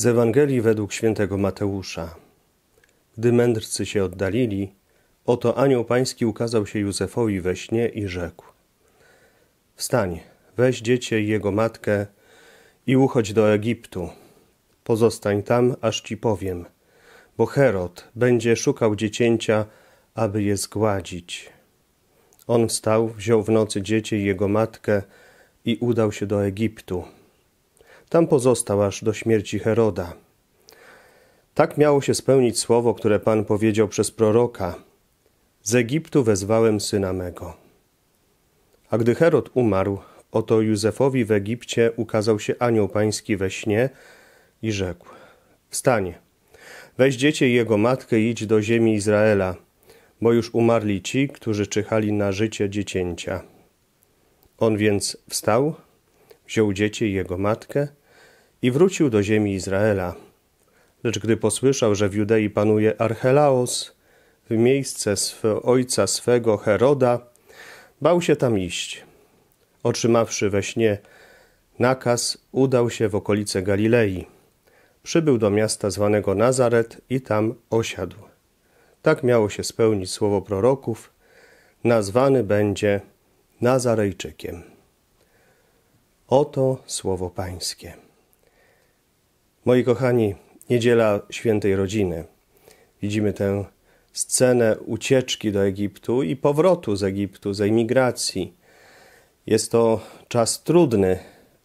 Z Ewangelii według świętego Mateusza. Gdy mędrcy się oddalili, oto anioł pański ukazał się Józefowi we śnie i rzekł: Wstań, weź dziecię i jego matkę i uchodź do Egiptu. Pozostań tam, aż ci powiem, bo Herod będzie szukał dziecięcia, aby je zgładzić. On wstał, wziął w nocy dziecię i jego matkę i udał się do Egiptu tam pozostał aż do śmierci Heroda. Tak miało się spełnić słowo, które Pan powiedział przez proroka: Z Egiptu wezwałem syna mego. A gdy Herod umarł, oto Józefowi w Egipcie ukazał się anioł pański we śnie i rzekł: Wstań, weź dziecię i jego matkę i idź do ziemi Izraela, bo już umarli ci, którzy czyhali na życie dziecięcia. On więc wstał, wziął dziecię i jego matkę i wrócił do ziemi Izraela. Lecz gdy posłyszał, że w Judei panuje Archelaos, w miejsce swe, ojca swego Heroda, bał się tam iść. Otrzymawszy we śnie nakaz, udał się w okolice Galilei. Przybył do miasta zwanego Nazaret i tam osiadł. Tak miało się spełnić słowo proroków, nazwany będzie Nazarejczykiem. Oto słowo Pańskie. Moi kochani, niedziela świętej rodziny. Widzimy tę scenę ucieczki do Egiptu i powrotu z Egiptu, z emigracji. Jest to czas trudny,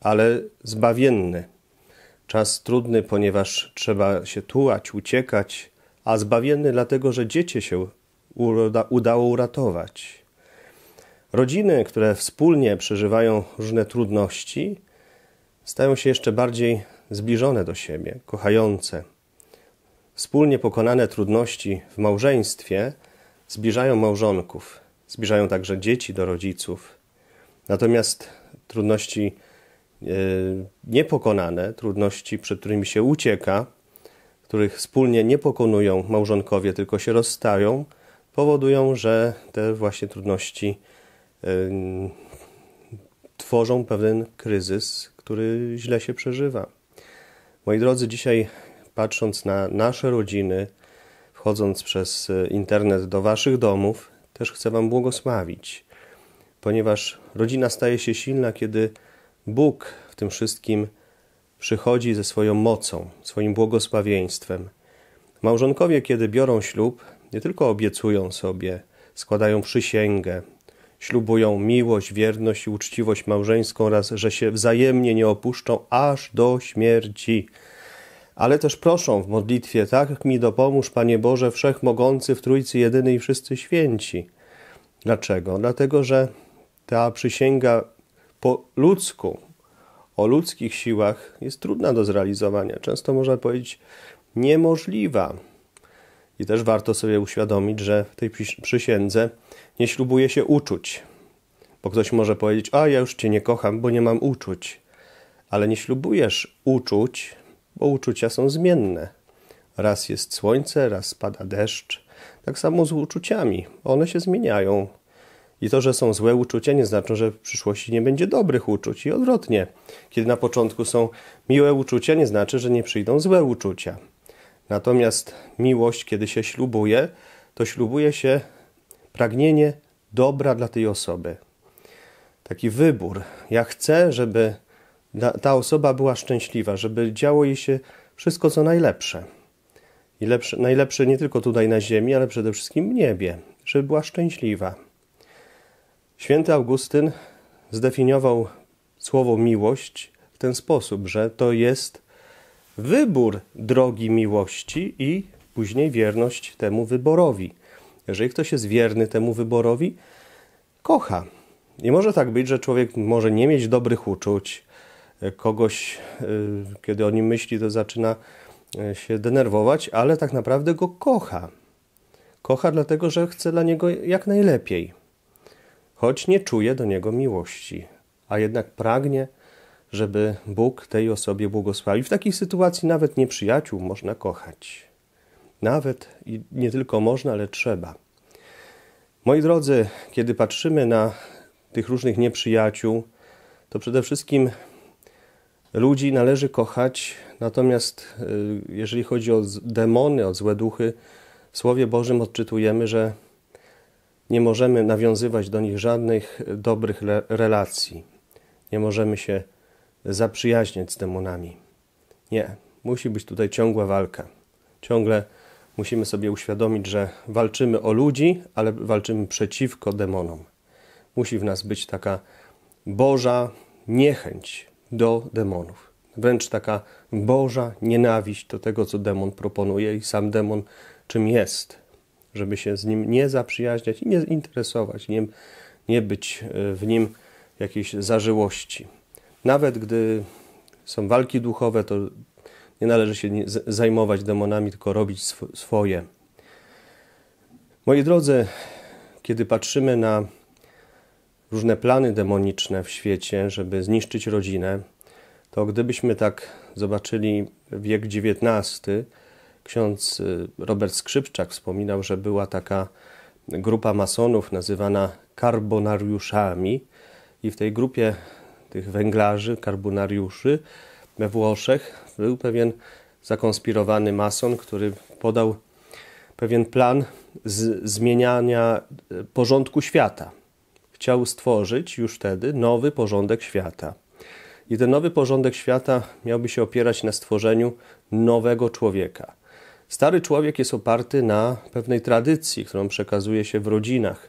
ale zbawienny. Czas trudny, ponieważ trzeba się tułać, uciekać, a zbawienny dlatego, że dziecię się udało uratować. Rodziny, które wspólnie przeżywają różne trudności, stają się jeszcze bardziej zbliżone do siebie, kochające. Wspólnie pokonane trudności w małżeństwie zbliżają małżonków, zbliżają także dzieci do rodziców. Natomiast trudności e, niepokonane, trudności, przed którymi się ucieka, których wspólnie nie pokonują małżonkowie, tylko się rozstają, powodują, że te właśnie trudności tworzą pewien kryzys, który źle się przeżywa. Moi drodzy, dzisiaj patrząc na nasze rodziny, wchodząc przez e, internet do Waszych domów, też chcę Wam błogosławić, ponieważ rodzina staje się silna, kiedy Bóg w tym wszystkim przychodzi ze swoją mocą, swoim błogosławieństwem. Małżonkowie, kiedy biorą ślub, nie tylko obiecują sobie, składają przysięgę, Ślubują miłość, wierność i uczciwość małżeńską oraz, że się wzajemnie nie opuszczą aż do śmierci. Ale też proszą w modlitwie, tak mi dopomóż, Panie Boże, Wszechmogący w Trójcy Jedyny i Wszyscy Święci. Dlaczego? Dlatego, że ta przysięga po ludzku, o ludzkich siłach jest trudna do zrealizowania, często można powiedzieć niemożliwa. I też warto sobie uświadomić, że w tej przysiędze nie ślubuje się uczuć. Bo ktoś może powiedzieć: A ja już cię nie kocham, bo nie mam uczuć. Ale nie ślubujesz uczuć, bo uczucia są zmienne. Raz jest słońce, raz pada deszcz. Tak samo z uczuciami. One się zmieniają. I to, że są złe uczucia, nie znaczy, że w przyszłości nie będzie dobrych uczuć. I odwrotnie. Kiedy na początku są miłe uczucia, nie znaczy, że nie przyjdą złe uczucia. Natomiast miłość, kiedy się ślubuje, to ślubuje się pragnienie dobra dla tej osoby. Taki wybór. Ja chcę, żeby ta osoba była szczęśliwa, żeby działo jej się wszystko, co najlepsze. I lepsze, najlepsze nie tylko tutaj na ziemi, ale przede wszystkim w niebie, żeby była szczęśliwa. Święty Augustyn zdefiniował słowo miłość w ten sposób, że to jest wybór drogi miłości i później wierność temu wyborowi. Jeżeli ktoś jest wierny temu wyborowi, kocha. I może tak być, że człowiek może nie mieć dobrych uczuć, kogoś, y, kiedy o nim myśli, to zaczyna y, się denerwować, ale tak naprawdę go kocha. Kocha dlatego, że chce dla niego jak najlepiej, choć nie czuje do niego miłości, a jednak pragnie, żeby Bóg tej osobie błogosławił. W takiej sytuacji nawet nieprzyjaciół można kochać. Nawet i nie tylko można, ale trzeba. Moi drodzy, kiedy patrzymy na tych różnych nieprzyjaciół, to przede wszystkim ludzi należy kochać, natomiast y, jeżeli chodzi o demony, o złe duchy, w Słowie Bożym odczytujemy, że nie możemy nawiązywać do nich żadnych y, dobrych relacji. Nie możemy się zaprzyjaźniać z demonami. Nie, musi być tutaj ciągła walka. Ciągle musimy sobie uświadomić, że walczymy o ludzi, ale walczymy przeciwko demonom. Musi w nas być taka Boża niechęć do demonów, wręcz taka Boża nienawiść do tego, co demon proponuje i sam demon czym jest, żeby się z nim nie zaprzyjaźniać i nie interesować, nie, nie być e, w nim jakiejś zażyłości. Nawet gdy są walki duchowe, to nie należy się zajmować demonami, tylko robić sw swoje. Moi drodzy, kiedy patrzymy na różne plany demoniczne w świecie, żeby zniszczyć rodzinę, to gdybyśmy tak zobaczyli wiek XIX, ksiądz y, Robert Skrzypczak wspominał, że była taka grupa masonów nazywana karbonariuszami i w tej grupie tych węglarzy, karbonariuszy we Włoszech był pewien zakonspirowany mason, który podał pewien plan zmieniania e, porządku świata. Chciał stworzyć już wtedy nowy porządek świata. I ten nowy porządek świata miałby się opierać na stworzeniu nowego człowieka. Stary człowiek jest oparty na pewnej tradycji, którą przekazuje się w rodzinach,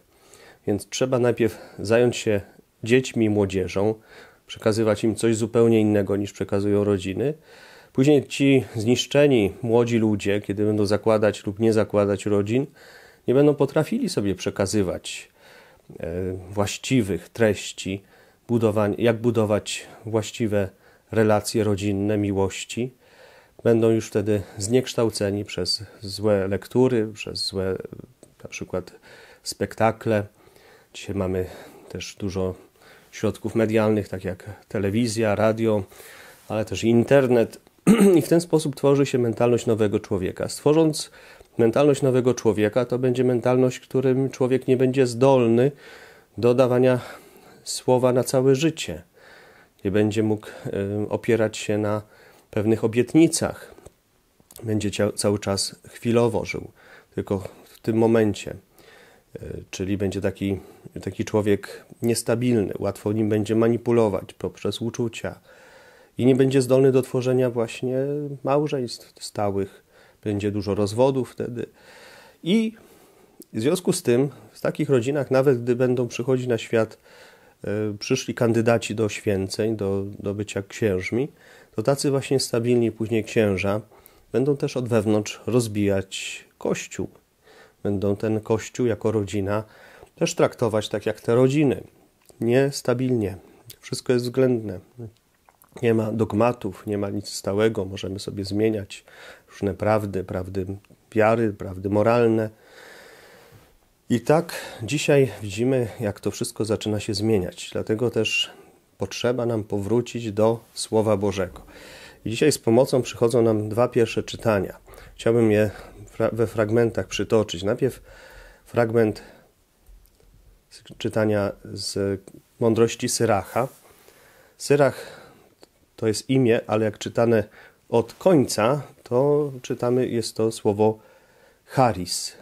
więc trzeba najpierw zająć się dziećmi i młodzieżą, przekazywać im coś zupełnie innego niż przekazują rodziny. Później ci zniszczeni młodzi ludzie, kiedy będą zakładać lub nie zakładać rodzin, nie będą potrafili sobie przekazywać e, właściwych treści, jak budować właściwe relacje rodzinne, miłości. Będą już wtedy zniekształceni przez złe lektury, przez złe na przykład spektakle. Dzisiaj mamy też dużo środków medialnych, tak jak telewizja, radio, ale też internet. I w ten sposób tworzy się mentalność nowego człowieka. Stworząc mentalność nowego człowieka, to będzie mentalność, którym człowiek nie będzie zdolny do dawania słowa na całe życie. Nie będzie mógł opierać się na pewnych obietnicach. Będzie cały czas chwilowo żył, tylko w tym momencie. E, czyli będzie taki, taki człowiek niestabilny, łatwo nim będzie manipulować poprzez uczucia i nie będzie zdolny do tworzenia właśnie małżeństw stałych, będzie dużo rozwodów wtedy. I w związku z tym, w takich rodzinach, nawet gdy będą przychodzić na świat e, przyszli kandydaci do święceń, do, do bycia księżmi, to tacy właśnie stabilni później księża będą też od wewnątrz rozbijać Kościół będą ten kościół jako rodzina też traktować tak jak te rodziny. Niestabilnie. Wszystko jest względne. Nie ma dogmatów, nie ma nic stałego. Możemy sobie zmieniać różne prawdy, prawdy wiary, prawdy moralne. I tak dzisiaj widzimy, jak to wszystko zaczyna się zmieniać. Dlatego też potrzeba nam powrócić do Słowa Bożego. I dzisiaj z pomocą przychodzą nam dwa pierwsze czytania. Chciałbym je fra we fragmentach przytoczyć. Najpierw fragment czytania z mądrości Syracha. Syrach to jest imię, ale jak czytane od końca, to czytamy, jest to słowo charis.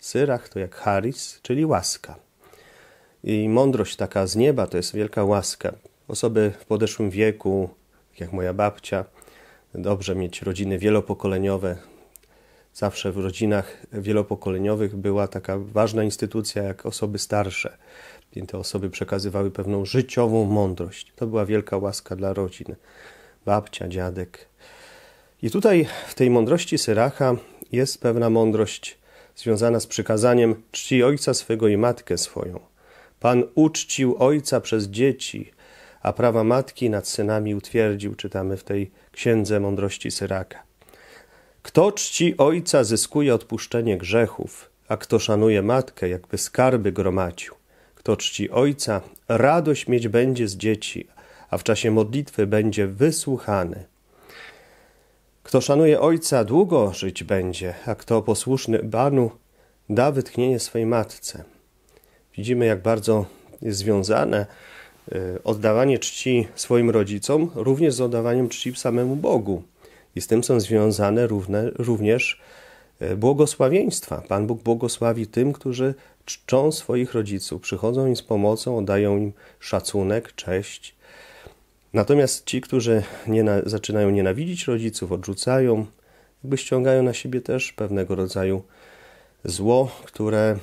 Syrach to jak charis, czyli łaska. I mądrość taka z nieba to jest wielka łaska. Osoby w podeszłym wieku, jak moja babcia, dobrze mieć rodziny wielopokoleniowe, zawsze w rodzinach wielopokoleniowych była taka ważna instytucja jak osoby starsze. I te osoby przekazywały pewną życiową mądrość. To była wielka łaska dla rodzin. Babcia, dziadek. I tutaj w tej mądrości Syracha jest pewna mądrość związana z przykazaniem czci ojca swego i matkę swoją. Pan uczcił ojca przez dzieci, a prawa matki nad synami utwierdził, czytamy w tej księdze mądrości Syraka. Kto czci ojca, zyskuje odpuszczenie grzechów, a kto szanuje matkę, jakby skarby gromacił. Kto czci ojca, radość mieć będzie z dzieci, a w czasie modlitwy będzie wysłuchany. Kto szanuje ojca, długo żyć będzie, a kto posłuszny Banu, da wytchnienie swej matce. Widzimy, jak bardzo jest związane y, oddawanie czci swoim rodzicom, również z oddawaniem czci samemu Bogu. I z tym są związane równe, również e, błogosławieństwa. Pan Bóg błogosławi tym, którzy czczą swoich rodziców, przychodzą im z pomocą, oddają im szacunek, cześć. Natomiast ci, którzy zaczynają nienawidzić rodziców, odrzucają, jakby ściągają na siebie też pewnego rodzaju zło, które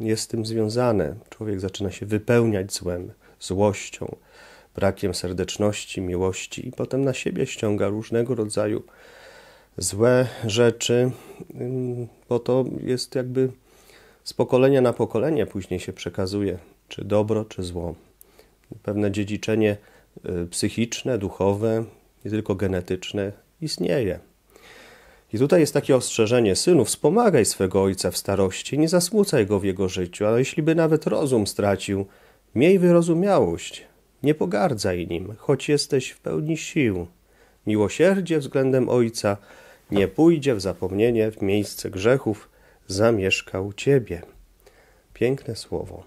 jest z tym związane. Człowiek zaczyna się wypełniać złem, złością brakiem serdeczności, miłości i potem na siebie ściąga różnego rodzaju złe rzeczy, bo to jest jakby z pokolenia na pokolenie później się przekazuje, czy dobro, czy zło. Pewne dziedziczenie y, psychiczne, duchowe, nie tylko genetyczne istnieje. I tutaj jest takie ostrzeżenie: synu, wspomagaj swego ojca w starości, nie zasmucaj go w jego życiu, ale jeśli by nawet rozum stracił, miej wyrozumiałość, nie pogardzaj nim, choć jesteś w pełni sił. Miłosierdzie względem Ojca nie pójdzie w zapomnienie, w miejsce grzechów u Ciebie. Piękne słowo.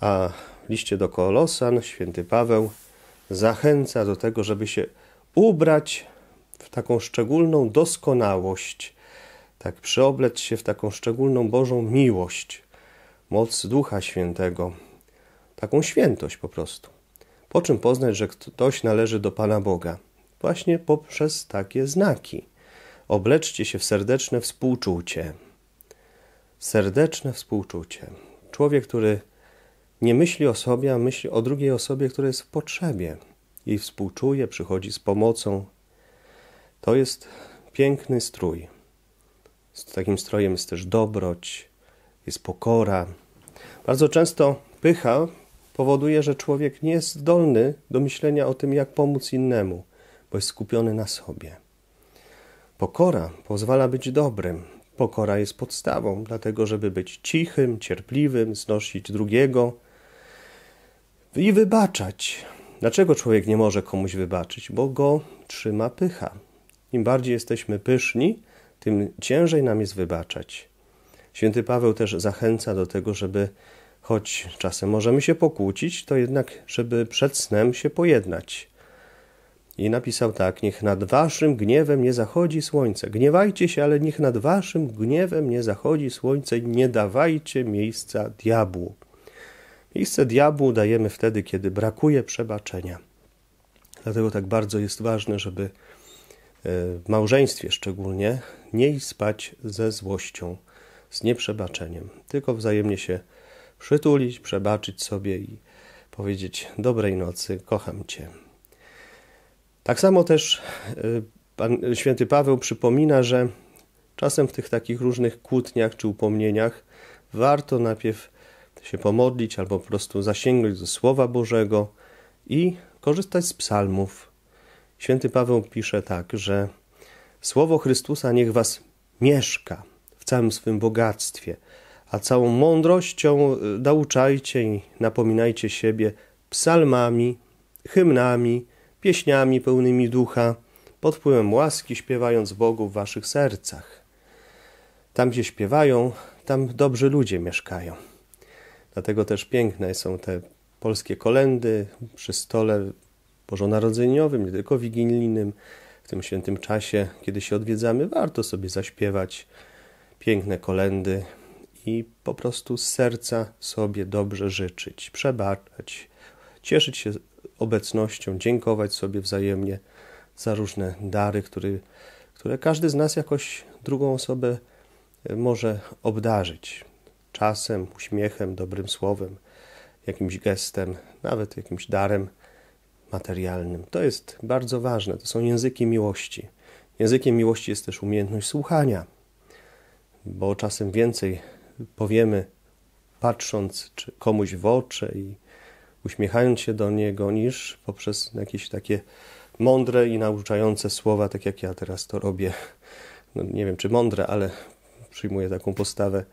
A w liście do Kolosan święty Paweł zachęca do tego, żeby się ubrać w taką szczególną doskonałość, tak przeoblec się w taką szczególną Bożą miłość, moc Ducha Świętego, taką świętość po prostu. Po czym poznać, że ktoś należy do Pana Boga? Właśnie poprzez takie znaki. Obleczcie się w serdeczne współczucie. Serdeczne współczucie. Człowiek, który nie myśli o sobie, a myśli o drugiej osobie, która jest w potrzebie i współczuje, przychodzi z pomocą. To jest piękny strój. Z takim strojem jest też dobroć, jest pokora. Bardzo często pycha powoduje, że człowiek nie jest zdolny do myślenia o tym, jak pomóc innemu, bo jest skupiony na sobie. Pokora pozwala być dobrym. Pokora jest podstawą, dlatego żeby być cichym, cierpliwym, znosić drugiego i wybaczać. Dlaczego człowiek nie może komuś wybaczyć? Bo go trzyma pycha. Im bardziej jesteśmy pyszni, tym ciężej nam jest wybaczać. Święty Paweł też zachęca do tego, żeby Choć czasem możemy się pokłócić, to jednak, żeby przed snem się pojednać. I napisał tak: Niech nad waszym gniewem nie zachodzi słońce. Gniewajcie się, ale niech nad waszym gniewem nie zachodzi słońce. Nie dawajcie miejsca diabłu. Miejsce diabłu dajemy wtedy, kiedy brakuje przebaczenia. Dlatego tak bardzo jest ważne, żeby e, w małżeństwie szczególnie nie spać ze złością, z nieprzebaczeniem, tylko wzajemnie się przytulić, przebaczyć sobie i powiedzieć dobrej nocy, kocham Cię. Tak samo też y, pan, święty Paweł przypomina, że czasem w tych takich różnych kłótniach czy upomnieniach warto najpierw się pomodlić albo po prostu zasięgnąć ze Słowa Bożego i korzystać z psalmów. Święty Paweł pisze tak, że Słowo Chrystusa niech was mieszka w całym swym bogactwie, a całą mądrością y, nauczajcie i napominajcie siebie psalmami, hymnami, pieśniami pełnymi ducha, pod wpływem łaski śpiewając Bogu w waszych sercach. Tam, gdzie śpiewają, tam dobrzy ludzie mieszkają. Dlatego też piękne są te polskie kolendy przy stole bożonarodzeniowym, nie tylko wigilijnym. W tym świętym czasie, kiedy się odwiedzamy, warto sobie zaśpiewać piękne kolendy, i po prostu z serca sobie dobrze życzyć, przebaczać, cieszyć się obecnością, dziękować sobie wzajemnie za różne dary, który, które każdy z nas jakoś drugą osobę e, może obdarzyć czasem, uśmiechem, dobrym słowem, jakimś gestem, nawet jakimś darem materialnym. To jest bardzo ważne. To są języki miłości. Językiem miłości jest też umiejętność słuchania, bo czasem więcej powiemy, patrząc czy komuś w oczy i uśmiechając się do niego, niż poprzez jakieś takie mądre i nauczające słowa, tak jak ja teraz to robię. No, nie wiem, czy mądre, ale przyjmuję taką postawę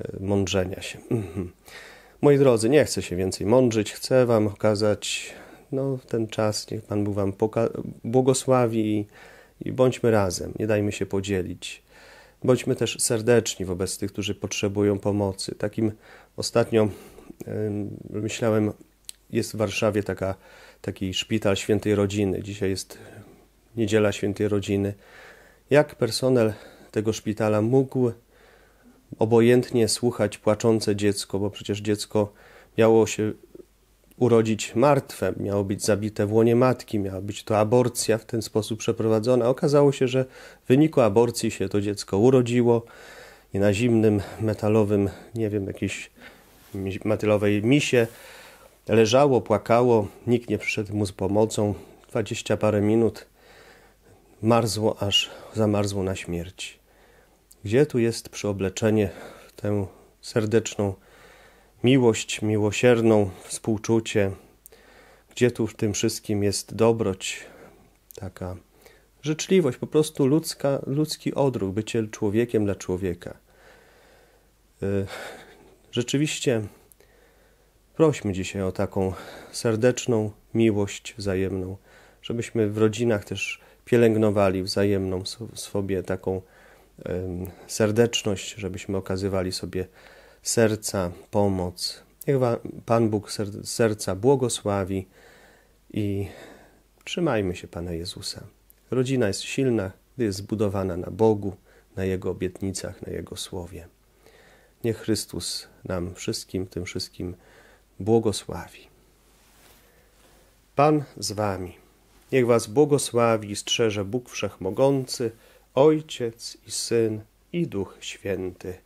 e, mądrzenia się. Mhm. Moi drodzy, nie chcę się więcej mądrzyć, chcę Wam okazać no, ten czas, niech Pan Bóg Wam błogosławi i, i bądźmy razem, nie dajmy się podzielić. Bądźmy też serdeczni wobec tych, którzy potrzebują pomocy. Takim ostatnio myślałem, jest w Warszawie taka, taki szpital świętej rodziny. Dzisiaj jest niedziela świętej rodziny. Jak personel tego szpitala mógł obojętnie słuchać płaczące dziecko, bo przecież dziecko miało się urodzić martwe, miało być zabite w łonie matki, miała być to aborcja w ten sposób przeprowadzona. Okazało się, że w wyniku aborcji się to dziecko urodziło i na zimnym, metalowym, nie wiem, jakiejś metalowej misie leżało, płakało, nikt nie przyszedł mu z pomocą. Dwadzieścia parę minut marzło, aż zamarzło na śmierć. Gdzie tu jest przyobleczenie w tę serdeczną miłość miłosierną, współczucie. Gdzie tu w tym wszystkim jest dobroć, taka życzliwość, po prostu ludzka, ludzki odruch, bycie człowiekiem dla człowieka. Y, rzeczywiście prośmy dzisiaj o taką serdeczną miłość wzajemną, żebyśmy w rodzinach też pielęgnowali wzajemną sobie taką serdeczność, żebyśmy okazywali sobie serca pomoc. Niech Pan Bóg serca błogosławi i trzymajmy się Pana Jezusa. Rodzina jest silna, gdy jest zbudowana na Bogu, na Jego obietnicach, na Jego słowie. Niech Chrystus nam wszystkim, tym wszystkim błogosławi. Pan z Wami. Niech Was błogosławi i strzeże Bóg Wszechmogący, Ojciec i Syn i Duch Święty.